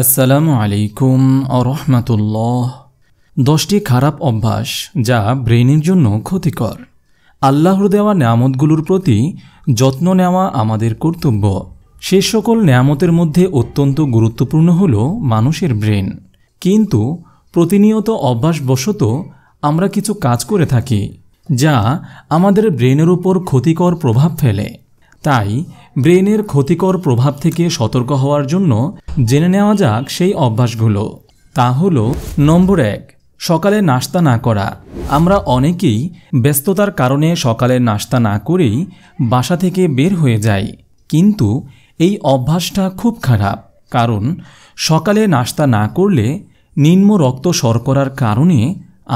আসসালামু আলাইকুম আরহামতুল্লাহ দশটি খারাপ অভ্যাস যা ব্রেনের জন্য ক্ষতিকর আল্লাহর দেওয়া নিয়ামতগুলোর প্রতি যত্ন নেওয়া আমাদের কর্তব্য সে সকল নিয়ামতের মধ্যে অত্যন্ত গুরুত্বপূর্ণ হল মানুষের ব্রেন কিন্তু প্রতিনিয়ত অভ্যাসবশত আমরা কিছু কাজ করে থাকি যা আমাদের ব্রেনের উপর ক্ষতিকর প্রভাব ফেলে তাই ব্রেনের ক্ষতিকর প্রভাব থেকে সতর্ক হওয়ার জন্য জেনে নেওয়া যাক সেই অভ্যাসগুলো তা হল নম্বর এক সকালে নাস্তা না করা আমরা অনেকেই ব্যস্ততার কারণে সকালে নাস্তা না করেই বাসা থেকে বের হয়ে যাই কিন্তু এই অভ্যাসটা খুব খারাপ কারণ সকালে নাস্তা না করলে নিম্ন রক্ত শর্করার কারণে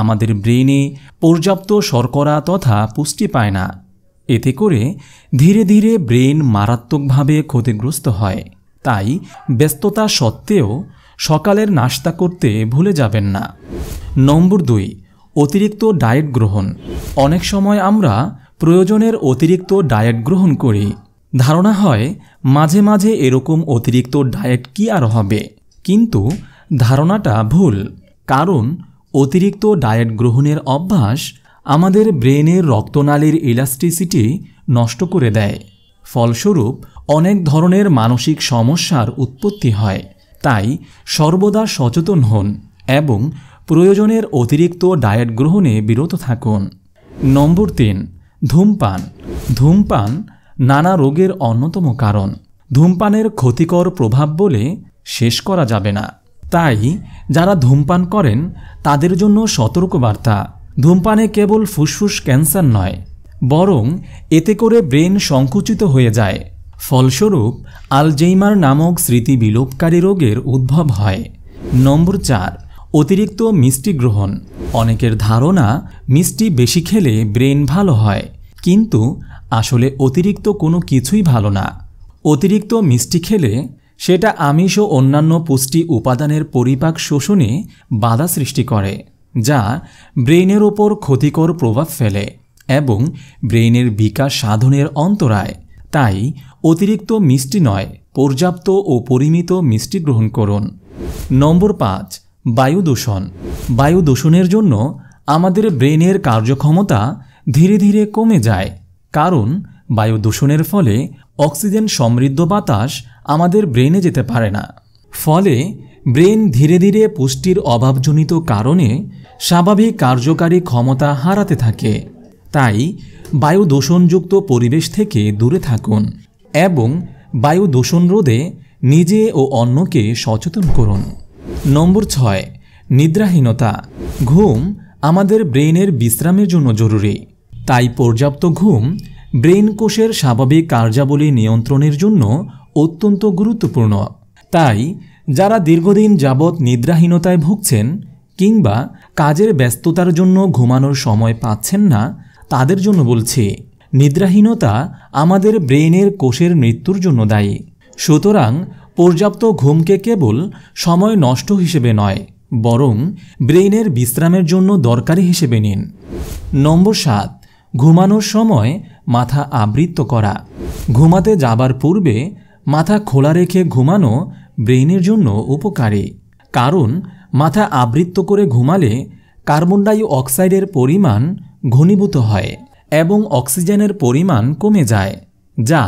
আমাদের ব্রেনে পর্যাপ্ত শর্করা তথা পুষ্টি পায় না এতে করে ধীরে ধীরে ব্রেন মারাত্মকভাবে ক্ষতিগ্রস্ত হয় তাই ব্যস্ততা সত্ত্বেও সকালের নাস্তা করতে ভুলে যাবেন না নম্বর দুই অতিরিক্ত ডায়েট গ্রহণ অনেক সময় আমরা প্রয়োজনের অতিরিক্ত ডায়েট গ্রহণ করি ধারণা হয় মাঝে মাঝে এরকম অতিরিক্ত ডায়েট কি আর হবে কিন্তু ধারণাটা ভুল কারণ অতিরিক্ত ডায়েট গ্রহণের অভ্যাস আমাদের ব্রেনের রক্তনালীর ইলাস্টিসিটি নষ্ট করে দেয় ফলস্বরূপ অনেক ধরনের মানসিক সমস্যার উৎপত্তি হয় তাই সর্বদা সচেতন হন এবং প্রয়োজনের অতিরিক্ত ডায়েট গ্রহণে বিরত থাকুন নম্বর তিন ধূমপান ধূমপান নানা রোগের অন্যতম কারণ ধূমপানের ক্ষতিকর প্রভাব বলে শেষ করা যাবে না তাই যারা ধূমপান করেন তাদের জন্য সতর্কবার্তা ধূমপানে কেবল ফুসফুস ক্যান্সার নয় বরং এতে করে ব্রেন সংকুচিত হয়ে যায় ফলস্বরূপ আলজেইমার নামক স্মৃতি বিলোপকারী রোগের উদ্ভব হয় নম্বর চার অতিরিক্ত মিষ্টি গ্রহণ অনেকের ধারণা মিষ্টি বেশি খেলে ব্রেন ভালো হয় কিন্তু আসলে অতিরিক্ত কোনো কিছুই ভালো না অতিরিক্ত মিষ্টি খেলে সেটা আমিষ ও অন্যান্য পুষ্টি উপাদানের পরিপাক শোষণে বাধা সৃষ্টি করে যা ব্রেনের ওপর ক্ষতিকর প্রভাব ফেলে এবং ব্রেনের বিকাশ সাধনের অন্তরায় তাই অতিরিক্ত মিষ্টি নয় পর্যাপ্ত ও পরিমিত মিষ্টি গ্রহণ করুন নম্বর পাঁচ বায়ু দূষণ বায়ু দূষণের জন্য আমাদের ব্রেনের কার্যক্ষমতা ধীরে ধীরে কমে যায় কারণ বায়ু দূষণের ফলে অক্সিজেন সমৃদ্ধ বাতাস আমাদের ব্রেনে যেতে পারে না ফলে ব্রেন ধীরে ধীরে পুষ্টির অভাবজনিত কারণে স্বাভাবিক কার্যকারী ক্ষমতা হারাতে থাকে তাই বায়ু দূষণযুক্ত পরিবেশ থেকে দূরে থাকুন এবং বায়ু দূষণ রোধে নিজে ও অন্যকে সচেতন করুন নম্বর ছয় নিদ্রাহীনতা ঘুম আমাদের ব্রেনের বিশ্রামের জন্য জরুরি তাই পর্যাপ্ত ঘুম ব্রেন কোষের স্বাভাবিক কার্যাবলী নিয়ন্ত্রণের জন্য অত্যন্ত গুরুত্বপূর্ণ তাই যারা দীর্ঘদিন যাবৎ নিদ্রাহীনতায় ভুগছেন কিংবা কাজের ব্যস্ততার জন্য ঘুমানোর সময় পাচ্ছেন না তাদের জন্য বলছি নিদ্রাহীনতা আমাদের ব্রেনের কোষের মৃত্যুর জন্য দায়ী সুতরাং পর্যাপ্ত ঘুমকে কেবল সময় নষ্ট হিসেবে নয় বরং ব্রেনের বিশ্রামের জন্য দরকারি হিসেবে নিন নম্বর সাত ঘুমানোর সময় মাথা আবৃত্ত করা ঘুমাতে যাবার পূর্বে মাথা খোলা রেখে ঘুমানো ব্রেইনের জন্য উপকারী কারণ মাথা আবৃত্ত করে ঘুমালে কার্বন ডাই অক্সাইডের পরিমাণ ঘনীভূত হয় এবং অক্সিজেনের পরিমাণ কমে যায় যা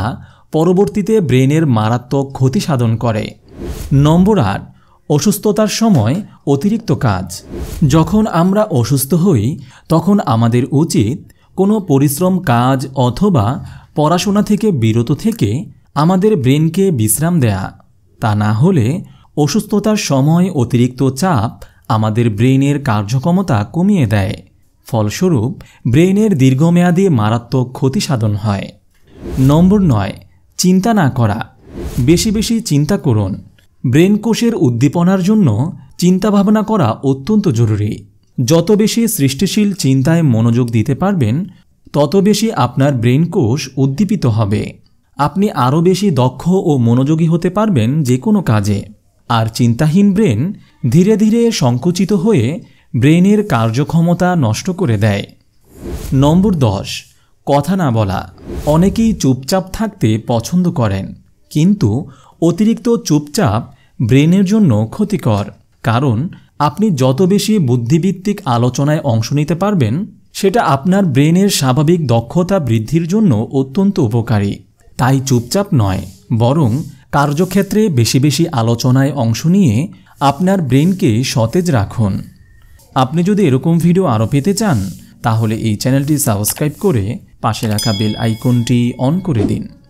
পরবর্তীতে ব্রেনের মারাত্মক ক্ষতি সাধন করে নম্বর আট অসুস্থতার সময় অতিরিক্ত কাজ যখন আমরা অসুস্থ হই তখন আমাদের উচিত কোনো পরিশ্রম কাজ অথবা পড়াশোনা থেকে বিরত থেকে আমাদের ব্রেনকে বিশ্রাম দেয়া তা না হলে অসুস্থতার সময় অতিরিক্ত চাপ আমাদের ব্রেনের কার্যক্ষমতা কমিয়ে দেয় ফলস্বরূপ ব্রেনের দীর্ঘমেয়াদী মারাত্মক ক্ষতি সাধন হয় নম্বর নয় চিন্তা না করা বেশি বেশি চিন্তা করুন ব্রেন কোষের উদ্দীপনার জন্য চিন্তাভাবনা করা অত্যন্ত জরুরি যত বেশি সৃষ্টিশীল চিন্তায় মনোযোগ দিতে পারবেন তত বেশি আপনার ব্রেন কোষ উদ্দীপিত হবে আপনি আরও বেশি দক্ষ ও মনোযোগী হতে পারবেন যে কোনো কাজে আর চিন্তাহীন ব্রেন ধীরে ধীরে সংকুচিত হয়ে ব্রেনের কার্যক্ষমতা নষ্ট করে দেয় নম্বর দশ কথা না বলা অনেকেই চুপচাপ থাকতে পছন্দ করেন কিন্তু অতিরিক্ত চুপচাপ ব্রেনের জন্য ক্ষতিকর কারণ আপনি যত বেশি বুদ্ধিভিত্তিক আলোচনায় অংশ নিতে পারবেন সেটা আপনার ব্রেনের স্বাভাবিক দক্ষতা বৃদ্ধির জন্য অত্যন্ত উপকারী তাই চুপচাপ নয় বরং কার্যক্ষেত্রে বেশি বেশি আলোচনায় অংশ নিয়ে আপনার ব্রেনকে সতেজ রাখুন আপনি যদি এরকম ভিডিও আরও পেতে চান তাহলে এই চ্যানেলটি সাবস্ক্রাইব করে পাশে রাখা বেল আইকনটি অন করে দিন